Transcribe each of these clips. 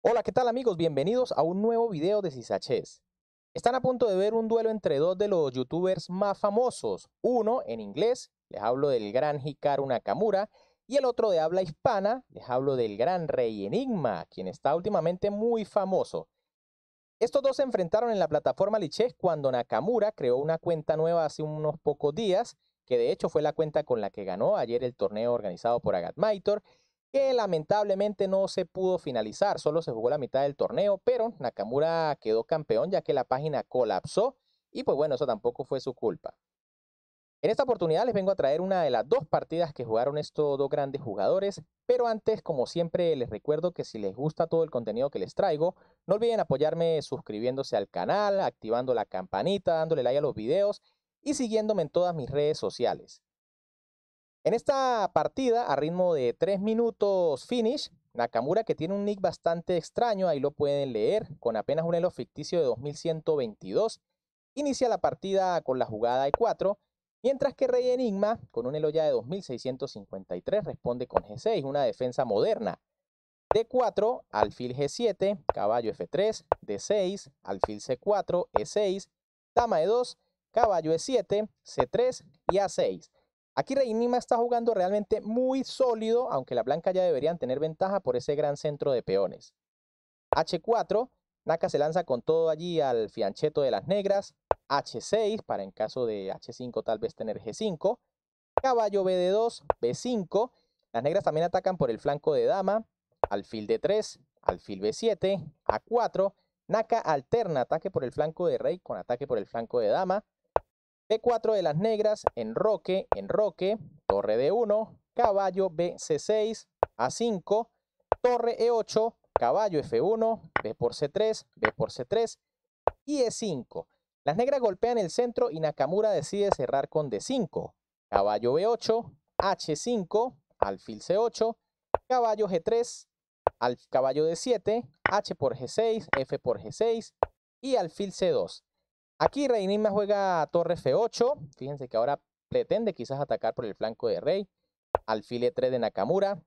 Hola, ¿qué tal amigos? Bienvenidos a un nuevo video de Cisachés. Están a punto de ver un duelo entre dos de los youtubers más famosos. Uno en inglés, les hablo del gran Hikaru Nakamura, y el otro de habla hispana, les hablo del gran Rey Enigma, quien está últimamente muy famoso. Estos dos se enfrentaron en la plataforma Lichess cuando Nakamura creó una cuenta nueva hace unos pocos días, que de hecho fue la cuenta con la que ganó ayer el torneo organizado por Agatmaitor, que lamentablemente no se pudo finalizar, solo se jugó la mitad del torneo, pero Nakamura quedó campeón ya que la página colapsó y pues bueno, eso tampoco fue su culpa. En esta oportunidad les vengo a traer una de las dos partidas que jugaron estos dos grandes jugadores, pero antes, como siempre, les recuerdo que si les gusta todo el contenido que les traigo, no olviden apoyarme suscribiéndose al canal, activando la campanita, dándole like a los videos y siguiéndome en todas mis redes sociales. En esta partida, a ritmo de 3 minutos finish, Nakamura que tiene un nick bastante extraño, ahí lo pueden leer, con apenas un elo ficticio de 2122, inicia la partida con la jugada E4, mientras que Rey Enigma, con un elo ya de 2653, responde con G6, una defensa moderna. D4, alfil G7, caballo F3, D6, alfil C4, E6, dama E2, caballo E7, C3 y A6. Aquí Reinima está jugando realmente muy sólido, aunque la blanca ya deberían tener ventaja por ese gran centro de peones. H4, Naka se lanza con todo allí al fiancheto de las negras. H6, para en caso de H5 tal vez tener G5. Caballo BD2, B5. Las negras también atacan por el flanco de dama. Alfil D3, alfil B7, A4. Naka alterna ataque por el flanco de rey con ataque por el flanco de dama d 4 de las negras, enroque, enroque, torre D1, caballo BC6, A5, torre E8, caballo F1, B por C3, B por C3 y E5. Las negras golpean el centro y Nakamura decide cerrar con D5, caballo B8, H5, alfil C8, caballo G3, al caballo D7, H por G6, F por G6 y alfil C2. Aquí rey enigma juega torre F8. Fíjense que ahora pretende quizás atacar por el flanco de rey. Alfil 3 de Nakamura.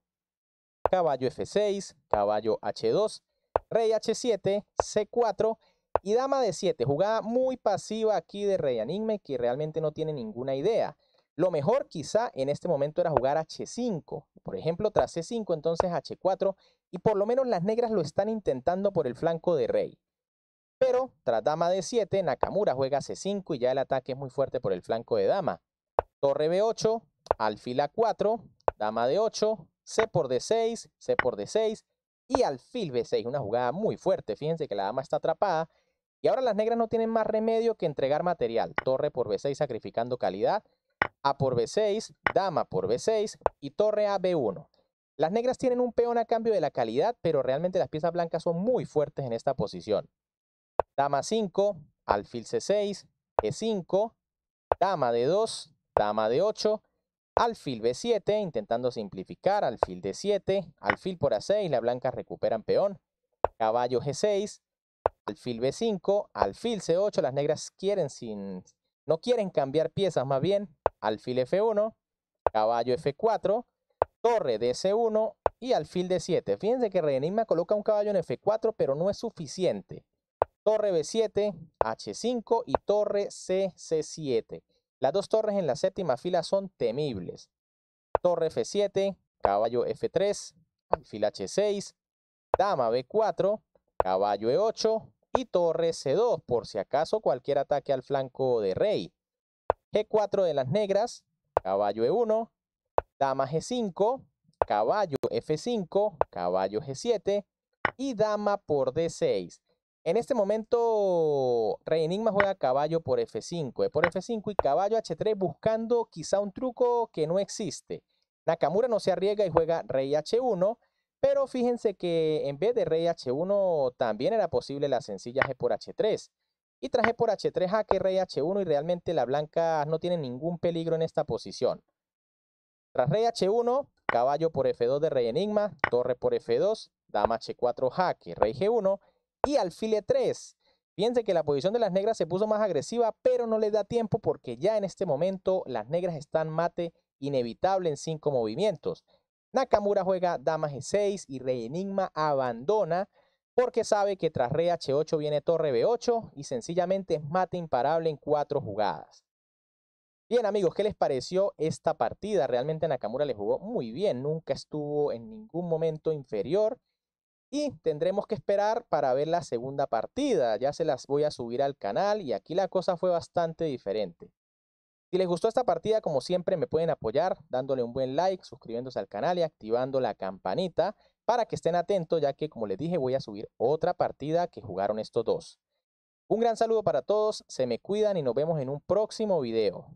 Caballo F6. Caballo H2. Rey H7. C4. Y dama d 7, jugada muy pasiva aquí de Rey Anigme que realmente no tiene ninguna idea. Lo mejor quizá en este momento era jugar H5, por ejemplo tras C5 entonces H4 y por lo menos las negras lo están intentando por el flanco de Rey. Pero tras dama de 7 Nakamura juega C5 y ya el ataque es muy fuerte por el flanco de dama. Torre B8, alfil A4, dama de 8 C por D6, C por D6 y alfil B6. Una jugada muy fuerte. Fíjense que la dama está atrapada. Y ahora las negras no tienen más remedio que entregar material. Torre por B6 sacrificando calidad. A por B6, dama por B6 y torre a B1. Las negras tienen un peón a cambio de la calidad, pero realmente las piezas blancas son muy fuertes en esta posición dama 5, alfil c6, g 5 dama de 2, dama de 8, alfil b7, intentando simplificar, alfil d7, alfil por a6, la blanca recuperan peón, caballo g6, alfil b5, alfil c8, las negras quieren sin, no quieren cambiar piezas más bien, alfil f1, caballo f4, torre dc1 y alfil d7. Fíjense que Reenigma coloca un caballo en f4, pero no es suficiente torre B7, H5 y torre CC7. Las dos torres en la séptima fila son temibles. Torre F7, caballo F3, fila H6, dama B4, caballo E8 y torre C2 por si acaso cualquier ataque al flanco de rey. G4 de las negras, caballo E1, dama G5, caballo F5, caballo G7 y dama por D6. En este momento, Rey Enigma juega caballo por F5, eh, por F5 y caballo H3 buscando quizá un truco que no existe. Nakamura no se arriesga y juega Rey H1, pero fíjense que en vez de Rey H1 también era posible la sencilla G por H3. Y traje por H3 jaque Rey H1 y realmente la blanca no tiene ningún peligro en esta posición. Tras Rey H1, caballo por F2 de Rey Enigma, torre por F2, dama H4 jaque, Rey G1 y e 3. Piense que la posición de las negras se puso más agresiva, pero no les da tiempo porque ya en este momento las negras están mate inevitable en 5 movimientos. Nakamura juega dama g6 y rey enigma abandona porque sabe que tras rey h8 viene torre b8 y sencillamente es mate imparable en 4 jugadas. Bien amigos, ¿qué les pareció esta partida? Realmente Nakamura le jugó muy bien, nunca estuvo en ningún momento inferior. Y tendremos que esperar para ver la segunda partida. Ya se las voy a subir al canal y aquí la cosa fue bastante diferente. Si les gustó esta partida, como siempre, me pueden apoyar dándole un buen like, suscribiéndose al canal y activando la campanita para que estén atentos, ya que, como les dije, voy a subir otra partida que jugaron estos dos. Un gran saludo para todos, se me cuidan y nos vemos en un próximo video.